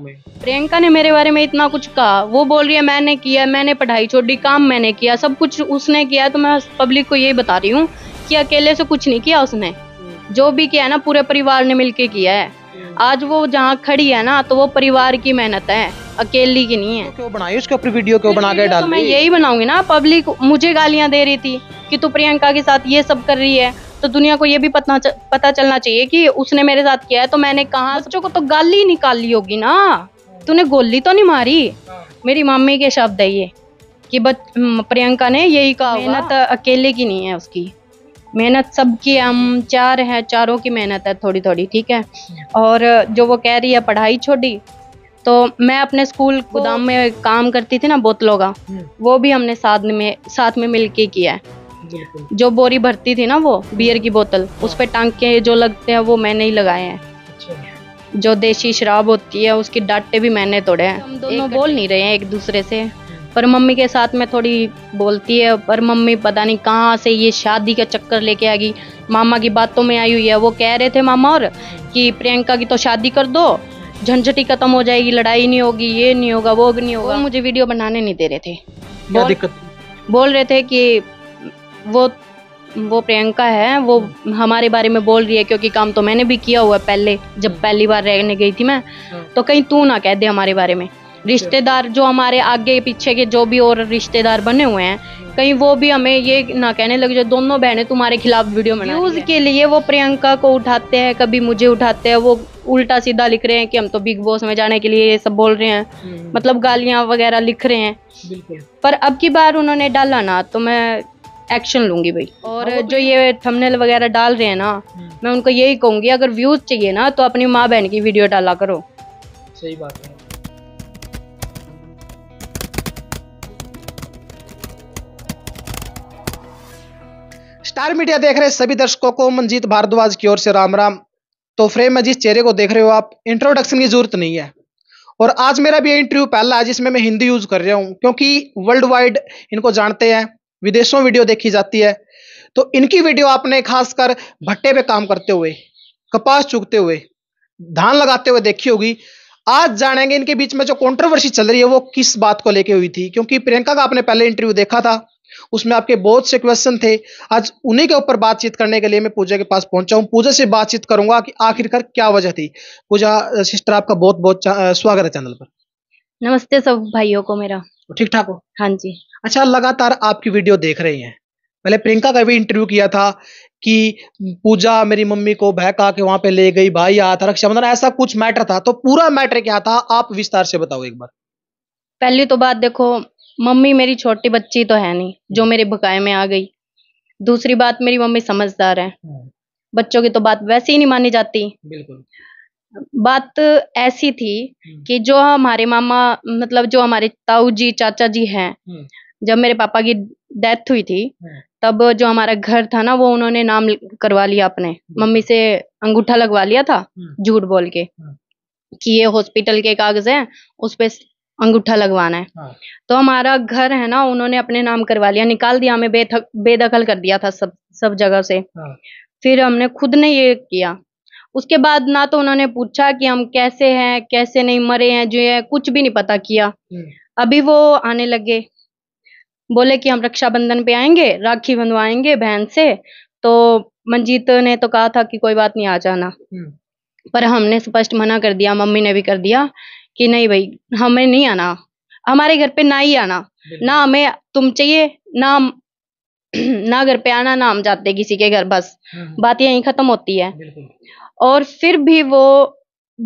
में प्रियंका ने मेरे बारे में इतना कुछ कहा वो बोल रही है मैंने किया मैंने पढ़ाई छोड़ी काम मैंने किया सब कुछ उसने किया तो मैं पब्लिक को यही बता रही हूँ कि अकेले से कुछ नहीं किया उसने हम्म। जो भी किया है ना पूरे परिवार ने मिलके किया है हम्म। आज वो जहाँ खड़ी है ना तो वो परिवार की मेहनत है अकेली की नहीं है तो क्यों बनाई उसके ऊपर वीडियो क्यों बना के डाल तो मैं यही बनाऊंगी ना पब्लिक मुझे गालियाँ दे रही थी कि तू प्रियंका के साथ ये सब कर रही है तो दुनिया को ये भी पता पता चलना चाहिए कि उसने मेरे साथ किया है तो मैंने कहा बच्चों को तो गाली निकाल ली होगी ना तूने गोली तो नहीं मारी हाँ। मेरी मम्मी के शब्द है ये कि प्रियंका ने यही कहा मेहनत अकेले की नहीं है उसकी मेहनत सबकी हम चार हैं चारों की मेहनत है थोड़ी थोड़ी ठीक है और जो वो कह रही है पढ़ाई छोड़ी तो मैं अपने स्कूल गोदाम में काम करती थी ना बोतलों का हम्म। वो भी हमने साथ में साथ में मिलके किया है जो बोरी भरती थी ना वो बियर की बोतल उस पर टांग के जो लगते हैं वो मैंने ही लगाए हैं अच्छा। जो देशी शराब होती है उसकी डांटे भी मैंने तोड़े हैं हम दोनों बोल नहीं रहे हैं एक दूसरे से हम्म। पर मम्मी के साथ में थोड़ी बोलती है पर मम्मी पता नहीं कहाँ से ये शादी का चक्कर लेके आ गई मामा की बातों में आई हुई है वो कह रहे थे मामा और कि प्रियंका की तो शादी कर दो झंझटी खत्म हो जाएगी लड़ाई नहीं होगी ये नहीं होगा वो नहीं होगा मुझे वीडियो बनाने नहीं दे रहे थे बोल, बोल रहे थे कि वो वो प्रियंका है वो हमारे बारे में बोल रही है क्योंकि काम तो मैंने भी किया हुआ है पहले जब हम्म। पहली बार रहने गई थी मैं हम्म। तो कहीं तू ना कह दे हमारे बारे में अच्छा। रिश्तेदार जो हमारे आगे पीछे के जो भी और रिश्तेदार बने हुए हैं हम्म। कहीं वो भी हमें ये ना कहने लगे जो दोनों बहनें तुम्हारे खिलाफ वीडियो बना न्यूज के लिए वो प्रियंका को उठाते हैं कभी मुझे उठाते हैं वो उल्टा सीधा लिख रहे हैं कि हम तो बिग बॉस में जाने के लिए ये सब बोल रहे हैं मतलब गालियां वगैरह लिख रहे हैं पर अब की बार उन्होंने डाला ना तो मैं एक्शन लूंगी भाई और जो ये थंबनेल वगैरह डाल रहे हैं ना हम्म। मैं उनको यही कहूंगी अगर व्यूज चाहिए ना तो अपनी माँ बहन की वीडियो डाला करो सही बात है स्टार मीडिया देख रहे सभी दर्शकों को मंजीत भारद्वाज की ओर से राम राम तो फ्रेम में जिस चेहरे को देख रहे हो आप इंट्रोडक्शन की जरूरत नहीं है और आज मेरा भी इंटरव्यू पहला है जिसमें मैं हिंदी यूज़ कर रहा हूँ क्योंकि वर्ल्ड वाइड इनको जानते हैं विदेशों वीडियो देखी जाती है तो इनकी वीडियो आपने खासकर भट्टे पे काम करते हुए कपास चुगते हुए धान लगाते हुए देखी होगी आज जानेंगे इनके बीच में जो कंट्रोवर्सी चल रही है वो किस बात को लेके हुई थी क्योंकि प्रियंका का आपने पहले इंटरव्यू देखा था उसमें आपके बहुत से क्वेश्चन थे आज उन्हीं के ऊपर बातचीत करने के लिए मैं पूजा के पास पहुंचा हूं पूजा से बातचीत करूंगा कि आखिरकार क्या वजह थी पूजा सिस्टर आपका बहुत बहुत स्वागत है चैनल पर नमस्ते सब भाइयों को मेरा ठीक ठाक हो हाँ जी अच्छा लगातार आपकी वीडियो देख रहे हैं पहले प्रियंका का भी इंटरव्यू किया था कि पूजा मेरी मम्मी को बहका के वहां पे ले गई भाई आया था रक्षाबंधन ऐसा कुछ मैटर था तो पूरा मैटर क्या था आप विस्तार से बताओ एक बार पहली तो बात देखो मम्मी मेरी छोटी बच्ची तो है नहीं जो मेरे भकाए में आ गई दूसरी बात मेरी मम्मी समझदार है हाँ। बच्चों की तो बात वैसे ही नहीं मानी जाती बिल्कुल बात ऐसी थी हम्म। कि जो हमारे मामा मतलब जो हमारे ताऊ जी चाचा जी हैं हम्म। जब मेरे पापा की डेथ हुई थी हम्म। तब जो हमारा घर था ना वो उन्होंने नाम करवा लिया अपने मम्मी से अंगूठा लगवा लिया था झूठ बोल के कि ये हॉस्पिटल के कागज हैं उस पे अंगूठा लगवाना है हाँ। तो हमारा घर है ना उन्होंने अपने नाम करवा लिया निकाल दिया हमें बेदखल कर दिया था सब सब जगह से हाँ। फिर हमने खुद ने ये किया उसके बाद ना तो उन्होंने पूछा कि हम कैसे हैं कैसे नहीं मरे हैं जो है कुछ भी नहीं पता किया हम्म। अभी वो आने लगे बोले कि हम रक्षाबंधन पे आएंगे राखी बंधवाएंगे बहन से तो मंजीत ने तो कहा था कि कोई बात नहीं आ जाना हम्म। पर हमने स्पष्ट मना कर दिया मम्मी ने भी कर दिया कि नहीं भाई हमें नहीं आना हमारे घर पे ना ही आना ना हमें तुम चाहिए ना ना घर पे आना ना हम जाते किसी के घर बस हम्म। बात यही खत्म होती है और फिर भी वो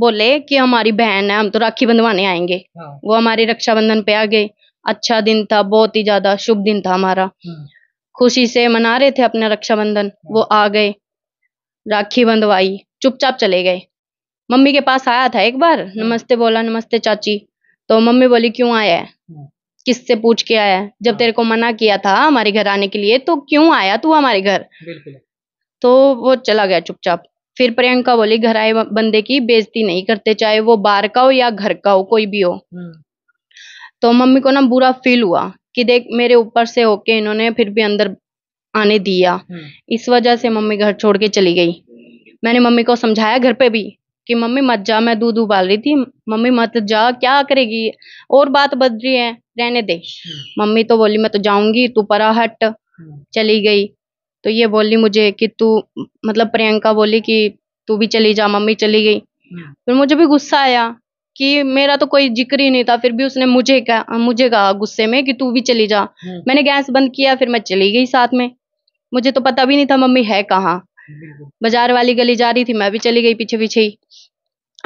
बोले कि हमारी बहन है हम तो राखी बंधवाने आएंगे हाँ। वो हमारे रक्षाबंधन पे आ गए अच्छा दिन था बहुत ही ज्यादा शुभ दिन था हमारा हाँ। खुशी से मना रहे थे अपना रक्षाबंधन हाँ। वो आ गए राखी बंधवाई चुपचाप चले गए मम्मी के पास आया था एक बार हाँ। नमस्ते बोला नमस्ते चाची तो मम्मी बोली क्यों आया है किससे पूछ के आया है जब तेरे को मना किया था हमारे घर आने के लिए तो क्यों आया तू हमारे घर तो वो चला गया चुपचाप फिर प्रियंका बोली घर आए बंदे की बेजती नहीं करते चाहे वो बाहर का हो या घर का हो कोई भी हो हम्म। तो मम्मी को ना बुरा फील हुआ कि देख मेरे ऊपर से होके इन्होंने फिर भी अंदर आने दिया हम्म। इस वजह से मम्मी घर छोड़ के चली गई मैंने मम्मी को समझाया घर पे भी कि मम्मी मत जा मैं दूध उबाल रही थी मम्मी मत जा क्या करेगी और बात रही है रहने दे हम्म। मम्मी तो बोली मैं तो जाऊंगी तू परा हट चली गई तो ये बोली मुझे कि तू मतलब प्रियंका बोली कि तू भी चली जा मम्मी चली गई हाँ। फिर मुझे भी गुस्सा आया कि मेरा तो कोई जिक्र ही नहीं था फिर भी उसने मुझे कहा मुझे कहा गुस्से में कि तू भी चली जा हाँ। मैंने गैस बंद किया फिर मैं चली गई साथ में मुझे तो पता भी नहीं था मम्मी है कहाँ बाजार वाली गली जा रही थी मैं भी चली गई पीछे पीछे ही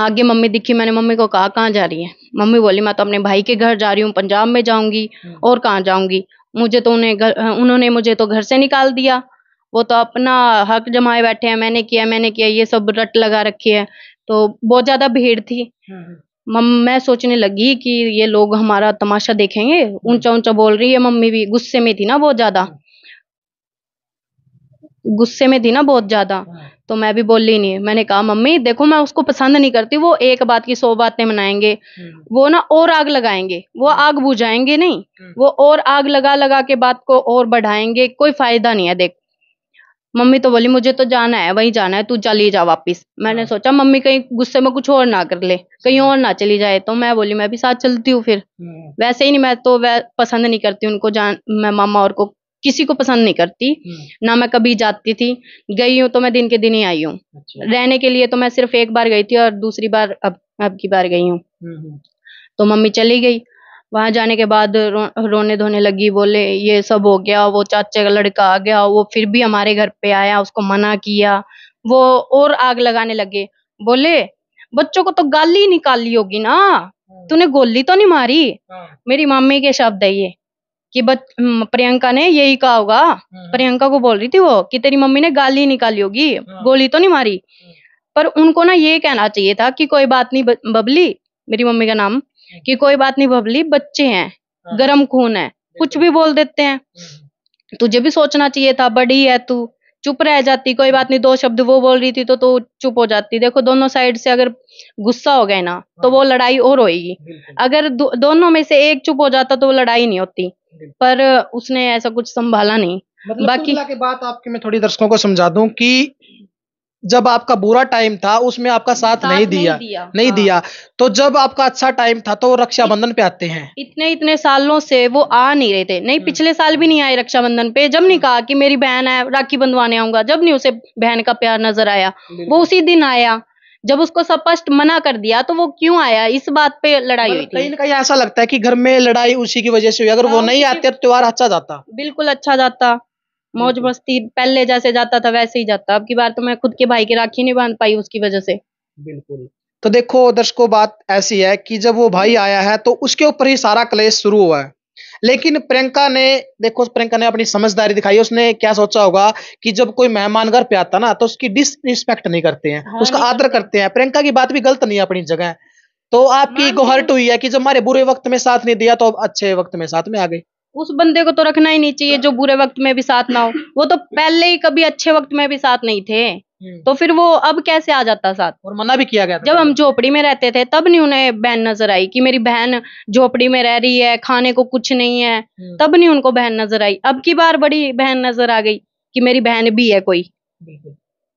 आगे मम्मी दिखी मैंने मम्मी को कहा कहाँ जा रही है मम्मी बोली मैं तो अपने भाई के घर जा रही हूँ पंजाब में जाऊंगी हाँ। और कहाँ जाऊंगी मुझे तो उन्हें घर उन्होंने मुझे तो घर से निकाल दिया वो तो अपना हक जमाए बैठे हैं मैंने किया मैंने किया ये सब रट लगा रखी है तो बहुत ज्यादा भीड़ थी हम्म, हम्म। मैं सोचने लगी कि ये लोग हमारा तमाशा देखेंगे हम्म। ऊंचा ऊंचा बोल रही है मम्मी भी गुस्से में थी ना बहुत ज्यादा गुस्से में थी ना बहुत ज्यादा हाँ। तो मैं भी बोली नहीं मैंने कहा मम्मी देखो मैं उसको पसंद नहीं करती वो एक बात की सौ बातें मनाएंगे वो ना और आग लगाएंगे वो आग बुझाएंगे नहीं वो और आग लगा लगा के बात को और बढ़ाएंगे कोई फायदा नहीं है देख मम्मी तो बोली मुझे तो जाना है वहीं जाना है तू चली जा वापिस मैंने हाँ। सोचा मम्मी कहीं गुस्से में कुछ और ना कर ले कहीं हाँ। और ना चली जाए तो मैं बोली मैं भी साथ चलती हूँ फिर हाँ। वैसे ही नहीं मैं तो वह पसंद नहीं करती उनको जान मैं मामा और को किसी को पसंद नहीं करती ना मैं कभी जाती थी गई हूँ तो मैं दिन के दिन ही आई हूँ अच्छा। रहने के लिए तो मैं सिर्फ एक बार गई थी और दूसरी बार अब अब की बार गई हूँ तो मम्मी चली गई वहां जाने के बाद रो रोने धोने लगी बोले ये सब हो गया वो चाचे का लड़का आ गया वो फिर भी हमारे घर पे आया उसको मना किया वो और आग लगाने लगे बोले बच्चों को तो गाली निकाली होगी ना हाँ। तूने गोली तो नहीं मारी हाँ। मेरी मम्मी के शब्द है ये कि बच प्रियंका ने यही कहा होगा हाँ। प्रियंका को बोल रही थी वो कि तेरी मम्मी ने गाली निकाली होगी गोली तो नहीं मारी पर उनको ना ये कहना चाहिए था कि कोई बात नहीं बबली मेरी मम्मी का नाम कि कोई बात नहीं बबली बच्चे हैं हाँ। गर्म खून है कुछ भी बोल देते हैं हम्म, हम्म। तुझे भी सोचना चाहिए था बड़ी है तू चुप रह जाती कोई बात नहीं दो शब्द वो बोल रही थी तो तो चुप हो जाती देखो दोनों साइड से अगर गुस्सा हो गए ना तो हाँ। वो लड़ाई और होगी अगर दो, दोनों में से एक चुप हो जाता तो वो लड़ाई नहीं होती पर उसने ऐसा कुछ संभाला नहीं मतलब बाकी के बात आपके मैं थोड़ी दर्शकों को समझा दूं कि जब आपका बुरा टाइम था उसमें आपका साथ, साथ नहीं दिया नहीं दिया, नहीं हाँ। दिया तो जब आपका अच्छा टाइम था तो वो रक्षाबंधन पे आते हैं इतने इतने सालों से वो आ नहीं रहे थे नहीं हाँ। पिछले साल भी नहीं आए रक्षाबंधन पे जब नहीं हाँ। कहा कि मेरी बहन है राखी बंधवाने आऊंगा जब नहीं उसे बहन का प्यार नजर आया वो उसी दिन आया जब उसको स्पष्ट मना कर दिया तो वो क्यों आया इस बात पे लड़ाई हुई मतलब कहीं ना कहीं ऐसा लगता है कि घर में लड़ाई उसी की वजह से हुई अगर वो हाँ, नहीं आते तो त्योहार अच्छा जाता बिल्कुल अच्छा जाता मौज हम्म। मस्ती पहले जैसे जाता था वैसे ही जाता अब की बार तो मैं खुद के भाई की राखी नहीं बांध पाई उसकी वजह से बिल्कुल तो देखो दर्शकों बात ऐसी है कि जब वो भाई आया है तो उसके ऊपर ही सारा क्लेश शुरू हुआ है लेकिन प्रियंका ने देखो प्रियंका ने अपनी समझदारी दिखाई उसने क्या सोचा होगा कि जब कोई मेहमान घर पे आता ना तो उसकी डिसरिस्पेक्ट नहीं करते हैं हाँ, उसका आदर करते हैं प्रियंका की बात भी गलत नहीं है अपनी जगह तो आपकी गोहर्ट हाँ, हुई है कि जब हमारे बुरे वक्त में साथ नहीं दिया तो अब अच्छे वक्त में साथ में आ गई उस बंदे को तो रखना ही नहीं चाहिए जो बुरे वक्त में भी साथ ना हो वो तो पहले ही कभी अच्छे वक्त में भी साथ नहीं थे हम्म। तो फिर वो अब कैसे आ जाता साथ और मना भी किया गया था जब हम झोपड़ी में रहते थे तब नहीं उन्हें बहन नजर आई कि मेरी बहन झोपड़ी में रह रही है खाने को कुछ नहीं है हम्म। तब नहीं उनको बहन नजर आई अब की बार बड़ी बहन नजर आ गई कि मेरी बहन भी है कोई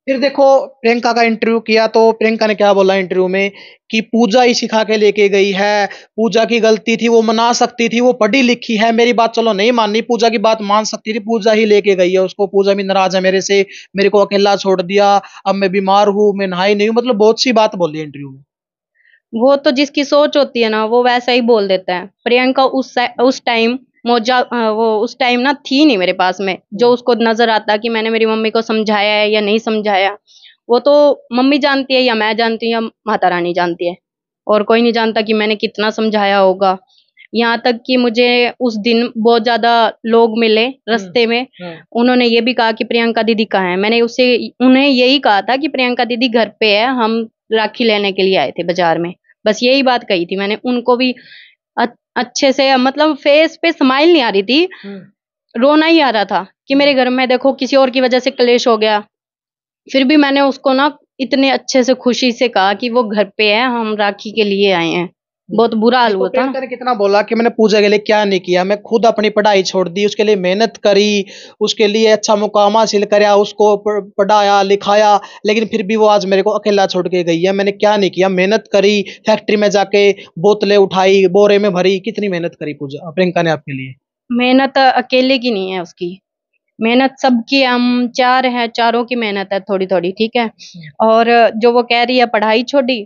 फिर देखो प्रियंका का इंटरव्यू किया तो प्रियंका ने क्या बोला इंटरव्यू में कि पूजा ही सिखा के लेके गई है पूजा की गलती थी वो मना सकती थी वो पढ़ी लिखी है मेरी बात चलो नहीं माननी पूजा की बात मान सकती थी पूजा ही लेके गई है उसको पूजा भी नाराज है मेरे से मेरे को अकेला छोड़ दिया अब मैं बीमार हूँ मैं नहाई नहीं हूँ मतलब बहुत सी बात बोली इंटरव्यू में वो तो जिसकी सोच होती है ना वो वैसा ही बोल देता है प्रियंका उस उस टाइम मोजा वो उस टाइम ना थी नहीं मेरे पास में जो हम्म। उसको नजर आता कि मैंने मेरी मम्मी को समझाया है या नहीं समझाया वो तो मम्मी जानती है या मैं जानती हूँ या माता रानी जानती है और कोई नहीं जानता कि मैंने कितना समझाया होगा यहाँ तक कि मुझे उस दिन बहुत ज्यादा लोग मिले रस्ते हम्म, में हम्म। उन्होंने ये भी कहा कि प्रियंका दीदी कहाँ है मैंने उसे उन्हें यही कहा था कि प्रियंका दीदी घर पे है हम राखी लेने के लिए आए थे बाजार में बस यही बात कही थी मैंने उनको भी अच्छे से मतलब फेस पे स्माइल नहीं आ रही थी हम्म। रोना ही आ रहा था कि मेरे घर में देखो किसी और की वजह से क्लेश हो गया फिर भी मैंने उसको ना इतने अच्छे से खुशी से कहा कि वो घर पे है हम राखी के लिए आए हैं बहुत बुरा हाल हुआ था ने कितना बोला कि मैंने पूजा के लिए क्या नहीं किया मैं खुद अपनी पढ़ाई छोड़ दी उसके लिए मेहनत करी उसके लिए अच्छा मुकाम हासिल कराया उसको पढ़ाया लिखाया लेकिन फिर भी वो आज मेरे को अकेला छोड़ के गई है मैंने क्या नहीं किया मेहनत करी फैक्ट्री में जाके बोतलें उठाई बोरे में भरी कितनी मेहनत करी पूजा प्रियंका ने आपके लिए मेहनत अकेले की नहीं है उसकी मेहनत सबकी हम चार है चारों की मेहनत है थोड़ी थोड़ी ठीक है हम्म। और जो वो कह रही है पढ़ाई छोड़ी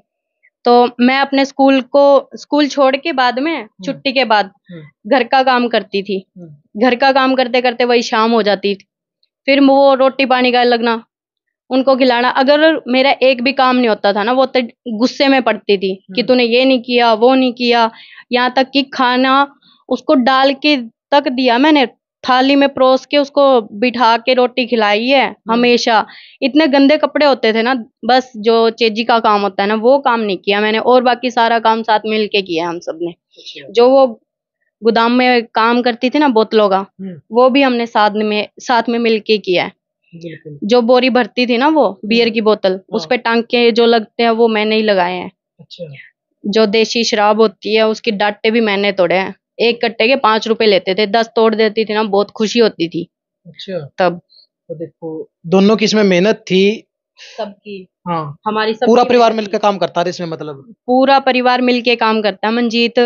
तो मैं अपने स्कूल को स्कूल छोड़ के बाद में हम्म। छुट्टी के बाद हम्म। घर का काम करती थी हम्म। घर का काम करते करते वही शाम हो जाती थी फिर वो रोटी पानी का लगना उनको खिलाना अगर मेरा एक भी काम नहीं होता था ना वो तो गुस्से में पड़ती थी कि तूने ये नहीं किया वो नहीं किया यहाँ तक कि खाना उसको डाल के तक दिया मैंने थाली में परोस के उसको बिठा के रोटी खिलाई है हम्म। हमेशा इतने गंदे कपड़े होते थे ना बस जो चेजी का काम होता है ना वो काम नहीं किया मैंने और बाकी सारा काम साथ मिल के किया हम सब ने अच्छा। जो वो गोदाम में काम करती थी ना बोतलों का हम्म। वो भी हमने साथ में साथ में मिलके किया है जो बोरी भरती थी ना वो बियर हम्म। की बोतल हाँ। उस पर टांके जो लगते हैं वो मैंने ही लगाए हैं अच्छा। जो देसी शराब होती है उसकी डाटे भी मैंने तोड़े हैं एक कट्टे के पांच रुपए लेते थे दस तोड़ देती थी ना बहुत खुशी होती थी अच्छा तब तो देखो दोनों की इसमें मेहनत थी सबकी हाँ हमारी सब पूरा परिवार मिलकर काम करता था इसमें मतलब पूरा परिवार मिलके काम करता मंजीत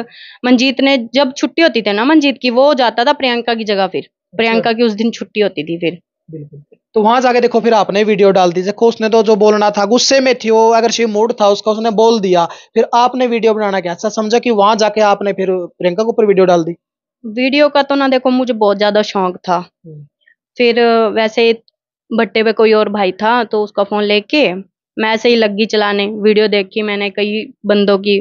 मंजीत ने जब छुट्टी होती थी ना मंजीत की वो जाता था प्रियंका की जगह फिर अच्छा। प्रियंका की उस दिन छुट्टी होती थी फिर तो वहां जाके देखो फिर आपने वीडियो डाल दी देखो उसने तो जो बोलना था गुस्से में थी वो अगर शिव मूड था उसका उसने बोल दिया फिर आपने वीडियो बनाना क्या अच्छा समझा कि वहां जाके आपने फिर प्रियंका के ऊपर वीडियो डाल दी वीडियो का तो ना देखो मुझे बहुत ज्यादा शौक था हम्म। फिर वैसे बट्टे पे कोई और भाई था तो उसका फोन लेके मैं ऐसे ही लग गई चलाने वीडियो देखी मैंने कई बंदों की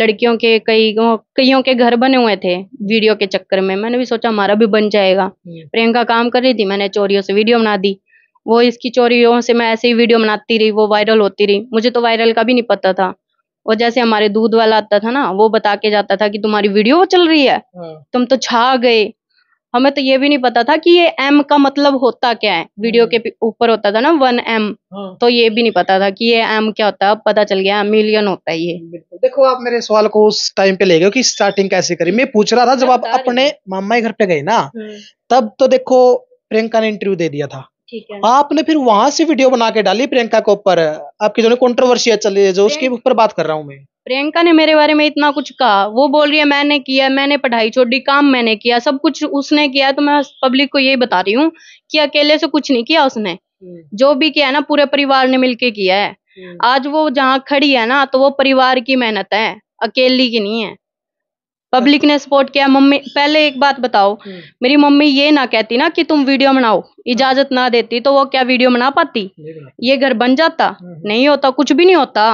लड़कियों के कई कईयों के घर बने हुए थे वीडियो के चक्कर में मैंने भी सोचा हमारा भी बन जाएगा हम्म। प्रियंका काम कर रही थी मैंने चोरियों से वीडियो बना दी वो इसकी चोरियों से मैं ऐसे ही वीडियो बनाती रही वो वायरल होती रही मुझे तो वायरल का भी नहीं पता था और जैसे हमारे दूध वाला आता था ना वो बता के जाता था कि तुम्हारी वीडियो चल रही है हाँ। तुम तो छा गए हमें तो ये भी नहीं पता था कि ये एम का मतलब होता क्या है वीडियो के ऊपर होता था ना वन एम हाँ। तो ये भी नहीं पता था कि ये एम क्या होता है अब पता चल गया मिलियन होता है ये देखो आप मेरे सवाल को उस टाइम पे ले गए कि स्टार्टिंग कैसे करी मैं पूछ रहा था जब आप अपने मामा के घर पे गए ना हाँ। तब तो देखो प्रियंका ने इंटरव्यू दे दिया था आपने फिर वहां से वीडियो बना के डाली प्रियंका के ऊपर आपकी जो कॉन्ट्रोवर्सी चल रही है जो उसके ऊपर बात कर रहा हूँ मैं प्रियंका ने मेरे बारे में इतना कुछ कहा वो बोल रही है मैंने किया मैंने पढ़ाई छोड़ी काम मैंने किया सब कुछ उसने किया तो मैं पब्लिक को यही बता रही हूँ कि अकेले से कुछ नहीं किया उसने हम्म। जो भी किया है ना पूरे परिवार ने मिलके किया है हम्म। आज वो जहाँ खड़ी है ना तो वो परिवार की मेहनत है अकेली की नहीं है पब्लिक ने सपोर्ट किया मम्मी पहले एक बात बताओ हम्म। मेरी मम्मी ये ना कहती ना कि तुम वीडियो बनाओ इजाजत ना देती तो वो क्या वीडियो बना पाती ये घर बन जाता हम्म, हम्म। नहीं होता कुछ भी नहीं होता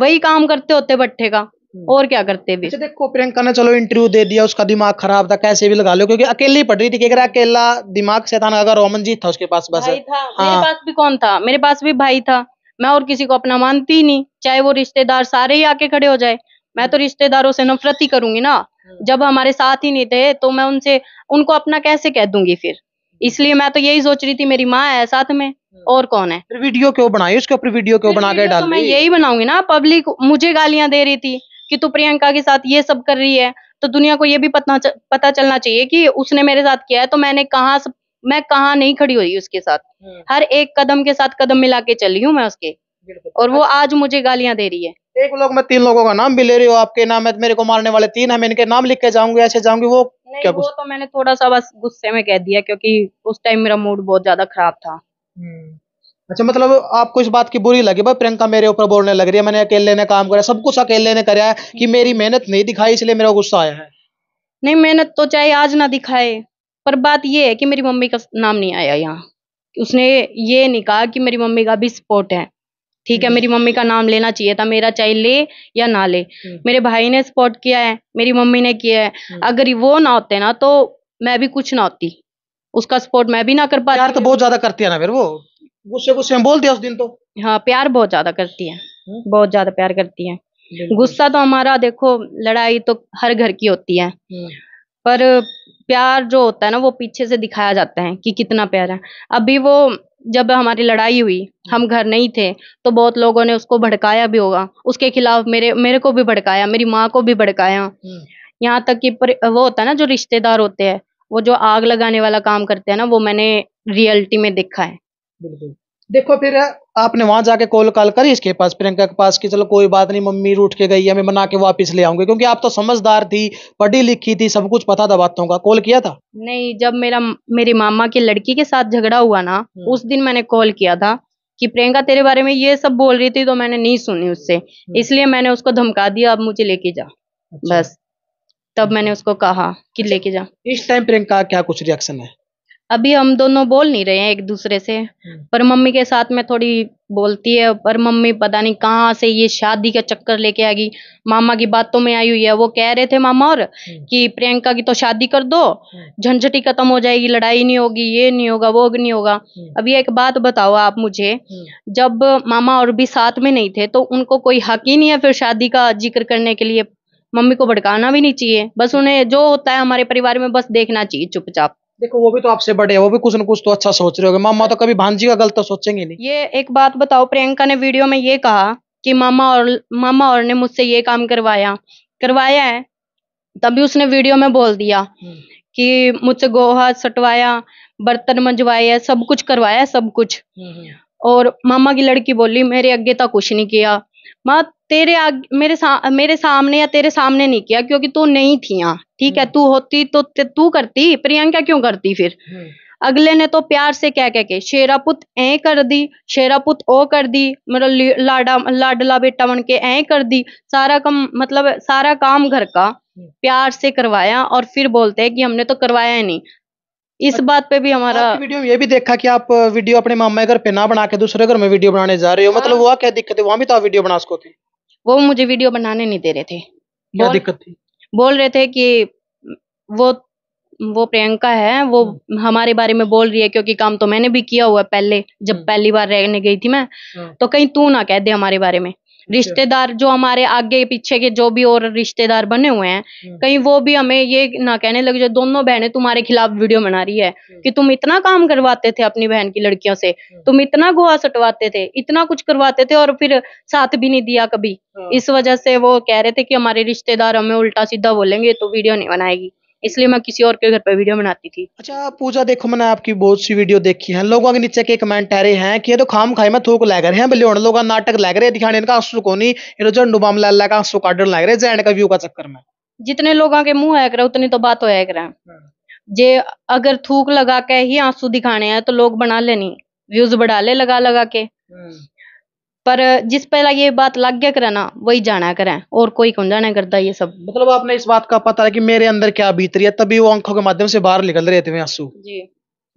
वही काम करते होते भट्टे का और क्या करते भी अच्छा, देखो प्रियंका ने चलो इंटरव्यू दे दिया उसका दिमाग खराब था कैसे भी लगा लो क्योंकि अकेली पढ़ रही थी कह अकेला दिमाग था अगर रोमन जीत था उसके पास बस भाई था हाँ। मेरे पास भी कौन था मेरे पास भी भाई था मैं और किसी को अपना मानती ही नहीं चाहे वो रिश्तेदार सारे ही आके खड़े हो जाए मैं तो रिश्तेदारों से नफरत ही करूंगी ना हाँ। जब हमारे साथ ही नहीं थे तो मैं उनसे उनको अपना कैसे कह दूंगी फिर इसलिए मैं तो यही सोच रही थी मेरी माँ है साथ में हाँ। और कौन है फिर वीडियो क्यों बनाई उसके ऊपर वीडियो क्यों बना के तो डाल तो मैं यही बनाऊंगी ना पब्लिक मुझे गालियां दे रही थी कि तू प्रियंका के साथ ये सब कर रही है तो दुनिया को ये भी पता पता चलना चाहिए कि उसने मेरे साथ किया है तो मैंने कहा मैं कहा नहीं खड़ी हुई उसके साथ हाँ। हर एक कदम के साथ कदम मिला के चल रही हूँ मैं उसके और वो अच्छा। आज मुझे गालियां दे रही है एक लोग में तीन लोगों का नाम भी ले रही हो आपके नाम है मेरे को मारने वाले तीन है मैं इनके नाम लिख के जाऊंगी ऐसे जाऊंगी वो नहीं, क्या वो तो मैंने थोड़ा सा बस गुस्से में कह दिया क्योंकि उस टाइम मेरा मूड बहुत ज्यादा खराब था हम्म। अच्छा मतलब आपको इस बात की बुरी लगी भाई प्रियंका मेरे ऊपर बोलने लग रही है मैंने अकेले ने काम करा सब कुछ अकेले ने कराया कि हम्म। मेरी मेहनत नहीं दिखाई इसलिए मेरा गुस्सा आया है नहीं मेहनत तो चाहे आज ना दिखाए पर बात यह है कि मेरी मम्मी का नाम नहीं आया यहाँ उसने ये नहीं कहा कि मेरी मम्मी का भी सपोर्ट है ठीक है हम्म। मेरी मम्मी का नाम लेना चाहिए था मेरा चाहे ले या ना ले हम्म। मेरे भाई ने सपोर्ट किया है मेरी मम्मी ने किया है हम्म। अगर वो ना होते ना तो मैं भी कुछ ना होती उसका सपोर्ट मैं भी ना कर पाती तो बहुत ज्यादा करती है ना फिर वो गुस्से गुस्से में बोल दिया उस दिन तो हाँ प्यार बहुत ज्यादा करती है बहुत ज्यादा प्यार करती है गुस्सा तो हमारा देखो लड़ाई तो हर घर की होती है पर प्यार जो होता है ना वो पीछे से दिखाया जाता है कि कितना प्यार है अभी वो जब हमारी लड़ाई हुई हम घर नहीं थे तो बहुत लोगों ने उसको भड़काया भी होगा उसके खिलाफ मेरे मेरे को भी भड़काया मेरी माँ को भी भड़काया हम्म। यहाँ तक कि वो होता है ना जो रिश्तेदार होते हैं वो जो आग लगाने वाला काम करते हैं ना वो मैंने रियलिटी में देखा है देखो फिर आपने वहां जाके कॉल कॉल करी इसके पास प्रियंका के पास कि चलो कोई बात नहीं मम्मी रूठ के गई है मैं मना के वापस ले आऊंगी क्योंकि आप तो समझदार थी पढ़ी लिखी थी सब कुछ पता था बातों का कॉल किया था नहीं जब मेरा मेरी मामा की लड़की के साथ झगड़ा हुआ ना हम्म। उस दिन मैंने कॉल किया था कि प्रियंका तेरे बारे में ये सब बोल रही थी तो मैंने नहीं सुनी उससे हम्म। इसलिए मैंने उसको धमका दिया अब मुझे लेके जा अच्छा। बस तब मैंने उसको कहा कि अच्छा। लेके जा इस टाइम प्रियंका क्या कुछ रिएक्शन है अभी हम दोनों बोल नहीं रहे हैं एक दूसरे से हम्म। पर मम्मी के साथ में थोड़ी बोलती है पर मम्मी पता नहीं कहाँ से ये शादी का चक्कर लेके आ गई मामा की बातों में आई हुई है वो कह रहे थे मामा और हम्म। कि प्रियंका की तो शादी कर दो हम्म। झंझटी खत्म हो जाएगी लड़ाई नहीं होगी ये नहीं होगा वो नहीं होगा अभी एक बात बताओ आप मुझे जब मामा और भी साथ में नहीं थे तो उनको कोई हक ही नहीं है फिर शादी का जिक्र करने के लिए मम्मी को भड़काना भी नहीं चाहिए बस उन्हें जो होता है हमारे परिवार में बस देखना चाहिए चुपचाप देखो वो भी तो आपसे बड़े हैं वो भी कुछ न कुछ तो अच्छा सोच रहे होंगे मामा तो कभी भांजी का गलत तो सोचेंगे नहीं ये एक बात बताओ प्रियंका ने वीडियो में ये कहा कि मामा और मामा और ने मुझसे ये काम करवाया करवाया है तभी उसने वीडियो में बोल दिया हम्म। कि मुझसे गोहा सटवाया बर्तन मंजवाया सब कुछ करवाया सब कुछ हम्म, हम्म। और मामा की लड़की बोली मेरे अगे तो कुछ नहीं किया मां तेरे आगे मेरे सा, मेरे सामने या तेरे सामने नहीं किया क्योंकि तू तो नहीं थी यहाँ ठीक है हम्म। तू होती तो तू करती प्रियंका क्यों करती फिर हम्म। अगले ने तो प्यार से कह कह के शेरा पुत ए कर दी शेरा पुत ओ कर दी मतलब लाडा लाडला बेटा बन के ए कर दी सारा कम मतलब सारा काम घर का हम्म। प्यार से करवाया और फिर बोलते हैं कि हमने तो करवाया ही नहीं इस बात पे भी हमारा वीडियो में ये भी देखा कि आप वीडियो अपने मामा घर पे ना बना के दूसरे घर में वीडियो बनाने जा रहे हो मतलब वहाँ क्या दिक्कत है वहाँ भी तो आप वीडियो बना सको थे वो मुझे वीडियो बनाने नहीं दे रहे थे क्या दिक्कत थी बोल रहे थे कि वो वो प्रियंका है वो हाँ। हमारे बारे में बोल रही है क्योंकि काम तो मैंने भी किया हुआ है पहले जब हाँ। पहली बार रहने गई थी मैं हाँ। तो कहीं तू ना कह दे हमारे बारे में रिश्तेदार जो हमारे आगे पीछे के जो भी और रिश्तेदार बने हुए हैं हम्म। कहीं वो भी हमें ये ना कहने लग जाए दोनों बहनें तुम्हारे खिलाफ वीडियो बना रही है हम्म। कि तुम इतना काम करवाते थे अपनी बहन की लड़कियों से हम्म। तुम इतना गोहा सटवाते थे इतना कुछ करवाते थे और फिर साथ भी नहीं दिया कभी हाँ। इस वजह से वो कह रहे थे कि हमारे रिश्तेदार हमें उल्टा सीधा बोलेंगे तो वीडियो नहीं बनाएगी इसलिए मैं किसी और के घर पर वीडियो बनाती थी अच्छा पूजा देखो मैंने आपकी बहुत सी वीडियो देखी है लोगों के नीचे के कमेंट आ रहे हैं कि ये तो खाम खाई में थूक लग रहे हैं बल्ले लोग नाटक लग रहे दिखाने का आंसू को नहीं तो झंडू बाम लाल का आंसू काटन लग रहे जैन का व्यू का चक्कर में जितने लोगों के मुंह है करे उतनी तो बात हो है करे जे अगर थूक लगा के ही आंसू दिखाने हैं तो लोग बना लेनी व्यूज बढ़ा ले लगा लगा के हम्म। पर जिस पहला ये बात लग गया करे ना वही जाना करे और कोई कौन जाना करता ये सब मतलब आपने इस बात का पता है कि मेरे अंदर क्या बीत रही है तभी वो आंखों के माध्यम से बाहर निकल रहे थे आंसू जी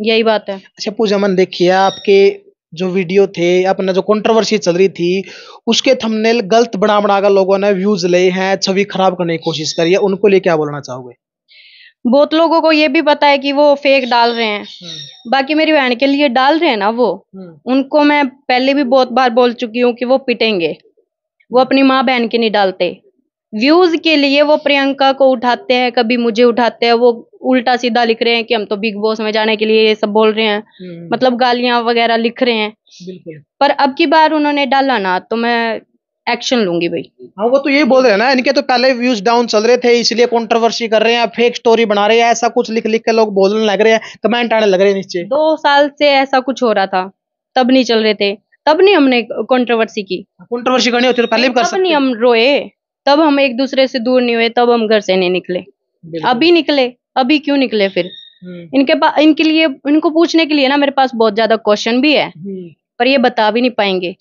यही बात है अच्छा पूजा मन देखिए आपके जो वीडियो थे अपना जो कंट्रोवर्सी चल रही थी उसके थंबनेल गलत बना बनाकर लोगों ने व्यूज ले हैं छवि खराब करने की कोशिश करी है उनको लिए क्या बोलना चाहोगे बहुत लोगों को ये भी पता है कि वो फेक डाल रहे हैं हम्म। बाकी मेरी बहन के लिए डाल रहे हैं ना वो हम्म। उनको मैं पहले भी बहुत बार बोल चुकी हूँ कि वो पिटेंगे वो अपनी माँ बहन के नहीं डालते व्यूज के लिए वो प्रियंका को उठाते हैं कभी मुझे उठाते हैं वो उल्टा सीधा लिख रहे हैं कि हम तो बिग बॉस में जाने के लिए ये सब बोल रहे हैं हम्म। मतलब गालियां वगैरह लिख रहे हैं पर अब की बार उन्होंने डाला ना तो मैं एक्शन लूंगी भाई हाँ वो तो यही बोल रहे हैं ना इनके तो पहले व्यूज डाउन चल रहे थे इसलिए कॉन्ट्रोवर्सी कर रहे हैं फेक स्टोरी बना रहे हैं ऐसा कुछ लिख लिख के लोग बोलने लग रहे हैं कमेंट आने लग रहे हैं नीचे दो साल से ऐसा कुछ हो रहा था तब नहीं चल रहे थे तब नहीं हमने कॉन्ट्रोवर्सी की कॉन्ट्रोवर्सी करनी होती तो पहले भी कर सकते नहीं हम रोए तब हम एक दूसरे से दूर नहीं हुए तब हम घर से नहीं निकले अभी निकले अभी क्यों निकले फिर हम्म। इनके पास इनके लिए इनको पूछने के लिए ना मेरे पास बहुत ज्यादा क्वेश्चन भी है हम्म। पर ये बता भी नहीं पाएंगे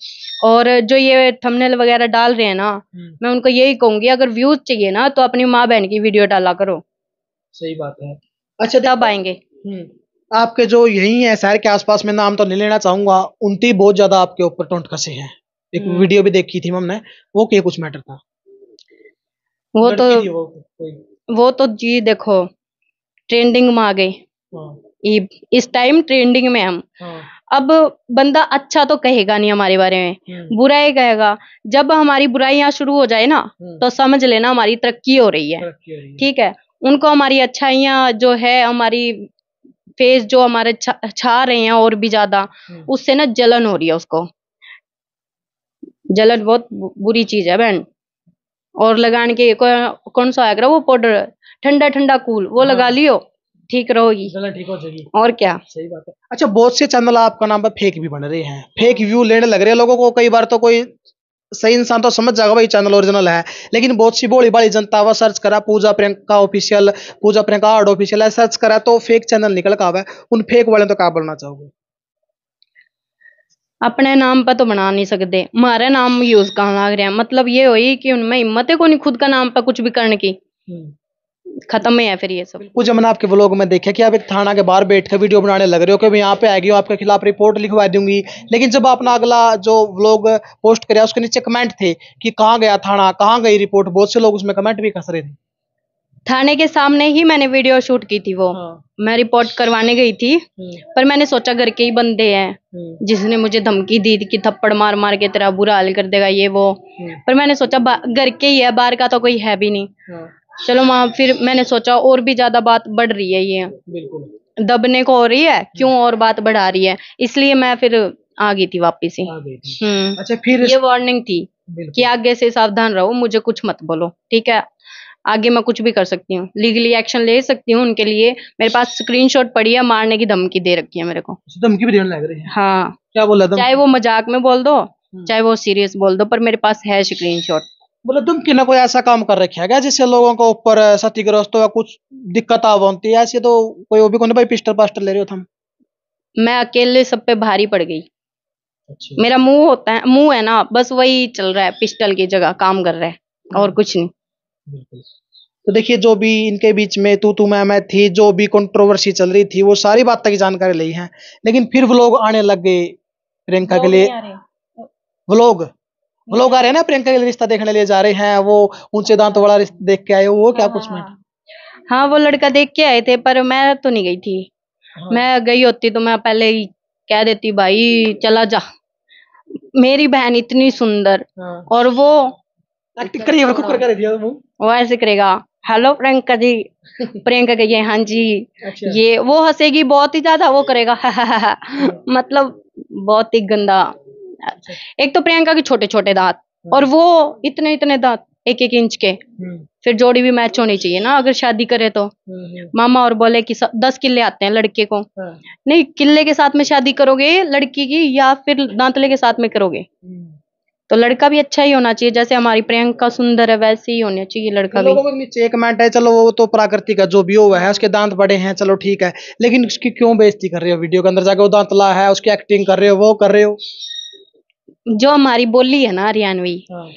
और जो ये थंबनेल वगैरह डाल रहे हैं ना हम्म। मैं उनको यही कहूंगी अगर व्यूज चाहिए ना तो अपनी माँ बहन की वीडियो डाला करो सही बात है अच्छा तब आएंगे हम्म। आपके जो यही है शहर के आसपास में नाम तो नहीं लेना चाहूंगा उनती बहुत ज्यादा आपके ऊपर टोंट कसे हैं एक वीडियो हम्म। भी देखी थी हमने वो क्या कुछ मैटर था वो तो वो, वो तो जी देखो ट्रेंडिंग में आ गई हाँ। इस टाइम ट्रेंडिंग में हम हाँ। अब बंदा अच्छा तो कहेगा नहीं हमारे बारे में हम्म। बुरा ही कहेगा जब हमारी बुराई यहाँ शुरू हो जाए ना हम्म। तो समझ लेना हमारी तरक्की हो रही है ठीक है उनको हमारी अच्छाइयाँ जो है हमारी फेस जो हमारे छा, छा रहे हैं और भी ज्यादा हम्म। उससे ना जलन हो रही है उसको जलन बहुत बुरी चीज है बहन और लगाने के कौन सा आएगा वो पाउडर ठंडा ठंडा कूल वो लगा हाँ। लियो ठीक रहोगी ठीक हो जाएगी और क्या सही बात है अच्छा बहुत से चैनल आपका नाम पर फेक भी बन रहे हैं फेक व्यू लेने लग रहे हैं लोगों को कई बार तो कोई सही इंसान तो समझ जाएगा भाई चैनल ओरिजिनल है लेकिन बहुत सी बोली बाली जनता वह सर्च करा पूजा प्रियंका ऑफिशियल पूजा प्रियंका आर्ड ऑफिशियल है सर्च करा तो फेक चैनल निकल का हुआ है उन फेक वाले तो क्या बोलना चाहोगे अपने नाम पर तो बना नहीं सकते हमारे नाम यूज कहाँ लग रहे हैं मतलब ये हुई कि उनमें हिम्मत है को नहीं खुद का नाम पर कुछ भी करने की हम्म। खत्म है फिर ये सब कुछ हमने आपके ब्लॉग में देखे कि आप एक थाना के बाहर बैठ कर वीडियो बनाने लग रहे हो कि मैं यहाँ पे आ आपके खिलाफ रिपोर्ट लिखवा दूंगी लेकिन जब आपने अगला जो ब्लॉग पोस्ट कर उसके नीचे कमेंट थे कि कहाँ गया थाना कहाँ गई रिपोर्ट बहुत से लोग उसमें कमेंट भी खस रहे थे थाने के सामने ही मैंने वीडियो शूट की थी वो हाँ। मैं रिपोर्ट करवाने गई थी हम्म। पर मैंने सोचा घर के ही बंदे हैं हम्म। जिसने मुझे धमकी दी थी कि थप्पड़ मार मार के तेरा बुरा हाल कर देगा ये वो हम्म। पर मैंने सोचा घर के ही है बाहर का तो कोई है भी नहीं हाँ। चलो माँ फिर मैंने सोचा और भी ज्यादा बात बढ़ रही है ये बिल्कुल दबने को हो रही है क्यों और बात बढ़ा रही है इसलिए मैं फिर आ गई थी वापिस ही हम्म। अच्छा फिर ये वार्निंग थी कि आगे से सावधान रहो मुझे कुछ मत बोलो ठीक है आगे मैं कुछ भी कर सकती हूँ लीगली एक्शन ले सकती हूँ उनके लिए मेरे पास स्क्रीनशॉट पड़ी है मारने की धमकी दे रखी है मेरे को अच्छा, धमकी भी देने लग रही है हाँ क्या बोला चाहे वो मजाक में बोल दो हम्म। चाहे वो सीरियस बोल दो पर मेरे पास है स्क्रीनशॉट बोले तुम कि ना कोई ऐसा काम कर रखे है जिससे लोगों को ऊपर क्षतिग्रस्त हो कुछ दिक्कत आवती है ऐसे तो कोई वो भी को भाई पिस्टल पास्टल ले रहे हो तुम मैं अकेले सब पे भारी पड़ गई अच्छा। मेरा मुंह होता है मुंह है ना बस वही चल रहा है पिस्टल की जगह काम कर रहा है हाँ। और कुछ नहीं तो देखिए जो भी इनके बीच में तू तू मैं मैं थी जो भी कंट्रोवर्सी चल रही थी वो सारी बात की जानकारी ली है लेकिन फिर व्लॉग आने लग गए प्रियंका के लिए व्लॉग लोग आ रहे हैं ना प्रियंका के लिए रिश्ता देखने लिए जा रहे हैं वो ऊंचे दांत वाला रिश्ता देख के आए वो क्या कुछ हाँ। में हाँ वो लड़का देख के आए थे पर मैं तो नहीं गई थी हाँ। मैं गई होती तो मैं पहले ही कह देती भाई चला जा मेरी बहन इतनी सुंदर हाँ। और वो वो ऐसे करेगा हेलो प्रियंका जी प्रियंका कहिए हाँ जी अच्छा। ये वो हंसेगी बहुत ही ज्यादा वो करेगा हाँ। मतलब बहुत ही गंदा अच्छा। एक तो प्रियंका के छोटे छोटे दांत और हम्म। वो इतने इतने दांत एक एक इंच के हम्म। फिर जोड़ी भी मैच होनी चाहिए ना अगर शादी करे तो हम्म, मामा और बोले कि दस किले आते हैं लड़के को हाँ। नहीं किले के साथ में शादी करोगे लड़की की या फिर दांतले के साथ में करोगे तो लड़का भी अच्छा ही होना चाहिए जैसे हमारी प्रियंका सुंदर है वैसे ही होना चाहिए लड़का भी लोगों नीचे एक मिनट है चलो वो तो प्राकृतिक है जो भी हुआ है उसके दांत बड़े हैं चलो ठीक है लेकिन उसकी क्यों बेइज्जती कर रहे हो वीडियो के अंदर जाके वो दांतला है उसकी एक्टिंग कर रहे हो वो कर रहे हो जो हमारी बोली है ना हरियाणवी हाँ।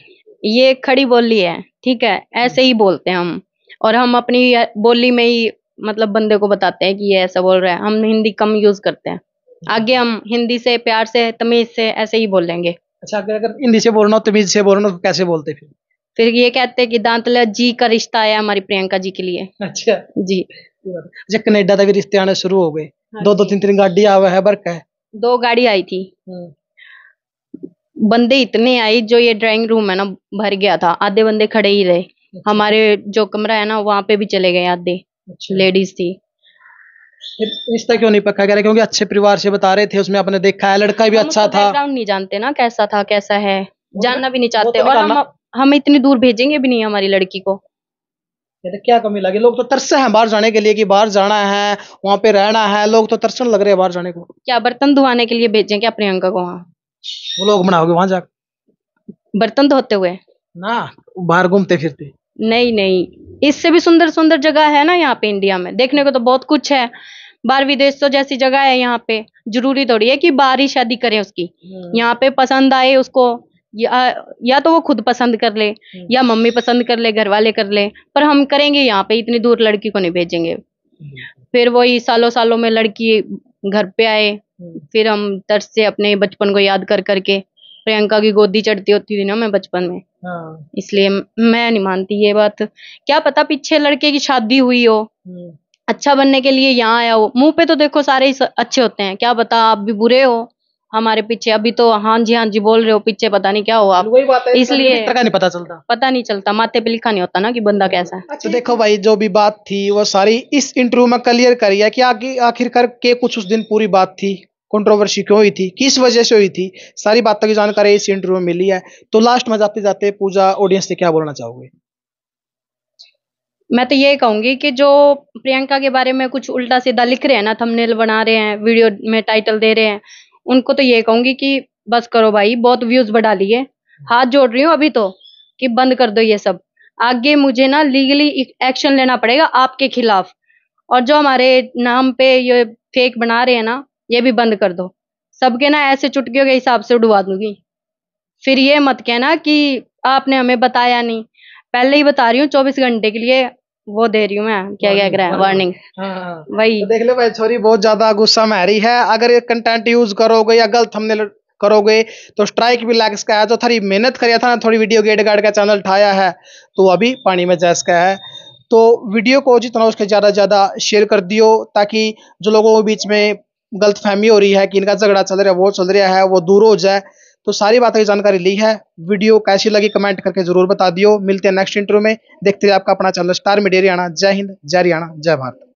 ये खड़ी बोली है ठीक है ऐसे ही बोलते हैं हम और हम अपनी बोली में ही मतलब बंदे को बताते हैं कि ये ऐसा बोल रहा है हम हिंदी कम यूज करते हैं आगे हम हिंदी से प्यार से तमीज से ऐसे ही बोलेंगे अच्छा अगर अगर हिंदी से बोलना तमीज से बोलना तो कैसे बोलते फिर फिर ये कहते हैं कि दांतले जी का रिश्ता आया हमारी प्रियंका जी के लिए अच्छा जी अच्छा कनेडा का भी रिश्ते आने शुरू हो गए हाँ दो दो तीन तीन गाड़ी आवा है बर्क है दो गाड़ी आई थी हाँ। बंदे इतने आए जो ये ड्राइंग रूम है ना भर गया था आधे बंदे खड़े ही रहे अच्छा। हमारे जो कमरा है ना वहाँ पे भी चले गए आधे अच्छा। लेडीज थी रिश्ता क्यों नहीं पक्का कह रहे क्योंकि अच्छे परिवार से बता रहे थे उसमें आपने देखा है लड़का भी अच्छा था नहीं जानते ना कैसा था कैसा है तो जानना भी नहीं चाहते तो और हम इतनी दूर भेजेंगे भी नहीं हमारी लड़की को तो क्या कमी लगी लोग तो तरसे हैं बाहर जाने के लिए कि बाहर जाना है वहाँ पे रहना है लोग तो तरसन लग रहे हैं बाहर जाने को क्या बर्तन धुआने के लिए भेजें क्या प्रियंका को वहाँ वो लोग बनाओगे वहां जाकर बर्तन धोते हुए ना बाहर घूमते फिरते नहीं नहीं इससे भी सुंदर सुंदर जगह है ना यहाँ पे इंडिया में देखने को तो बहुत कुछ है बाहर विदेश तो जैसी जगह है यहाँ पे जरूरी थोड़ी है कि बाहर ही शादी करें उसकी हम्म। यहाँ पे पसंद आए उसको या या तो वो खुद पसंद कर ले हम्म। या मम्मी पसंद कर ले घर वाले कर ले पर हम करेंगे यहाँ पे इतनी दूर लड़की को नहीं भेजेंगे हम्म। फिर वही सालों सालों में लड़की घर पे आए हम्म। फिर हम तरस से अपने बचपन को याद कर करके प्रियंका की गोदी चढ़ती होती थी ना मैं बचपन में हाँ। इसलिए मैं नहीं मानती ये बात क्या पता पीछे लड़के की शादी हुई हो हम्म। अच्छा बनने के लिए यहाँ आया हो मुंह पे तो देखो सारे अच्छे होते हैं क्या पता आप भी बुरे हो हमारे पीछे अभी तो हाँ जी हाँ जी बोल रहे हो पीछे पता नहीं क्या हुआ है इसलिए पता चलता पता नहीं चलता माथे पे लिखा नहीं होता ना कि बंदा अच्छा। कैसा है तो अच्छा, देखो भाई जो भी बात थी वो सारी इस इंटरव्यू में क्लियर करी है कि आखिरकार के कुछ उस दिन पूरी बात थी कंट्रोवर्सी क्यों हुई थी किस वजह से हुई थी सारी बातों की जानकारी इस इंटरव्यू में मिली है तो लास्ट में जाते जाते पूजा ऑडियंस से क्या बोलना चाहोगे मैं तो ये कहूंगी कि जो प्रियंका के बारे में कुछ उल्टा सीधा लिख रहे हैं ना थंबनेल बना रहे हैं वीडियो में टाइटल दे रहे हैं उनको तो ये कहूंगी कि बस करो भाई बहुत व्यूज बढ़ा लिए हाथ जोड़ रही हूँ अभी तो कि बंद कर दो ये सब आगे मुझे ना लीगली एक्शन लेना पड़ेगा आपके खिलाफ और जो हमारे नाम पे ये फेक बना रहे हैं ना ये भी बंद कर दो सबके ना ऐसे चुटकियों के हिसाब से उड़वा दूंगी फिर ये मत कहना कि आपने हमें बताया नहीं पहले ही बता रही हूँ चौबीस घंटे के लिए वो दे रही हूँ मैं क्या क्या कर वार्निंग हाँ, हाँ। वही तो देख लो भाई छोरी बहुत ज्यादा गुस्सा में आ रही है अगर ये कंटेंट यूज करोगे या गलत हमने करोगे तो स्ट्राइक भी लाग इसका है जो थोड़ी मेहनत करिया था ना थोड़ी वीडियो गेट गार्ड का चैनल उठाया है तो अभी पानी में जैस का है तो वीडियो को जितना उसके ज़्यादा ज़्यादा शेयर कर दियो ताकि जो लोगों के बीच में गलत फहमी हो रही है कि इनका झगड़ा चल रहा है वो चल रहा है वो दूर हो जाए तो सारी बातों की जानकारी ली है वीडियो कैसी लगी कमेंट करके जरूर बता दियो मिलते हैं नेक्स्ट इंटरव्यू में देखते रहिए आपका अपना चैनल स्टार मीडिया हरियाणा जय हिंद जय हरियाणा जय भारत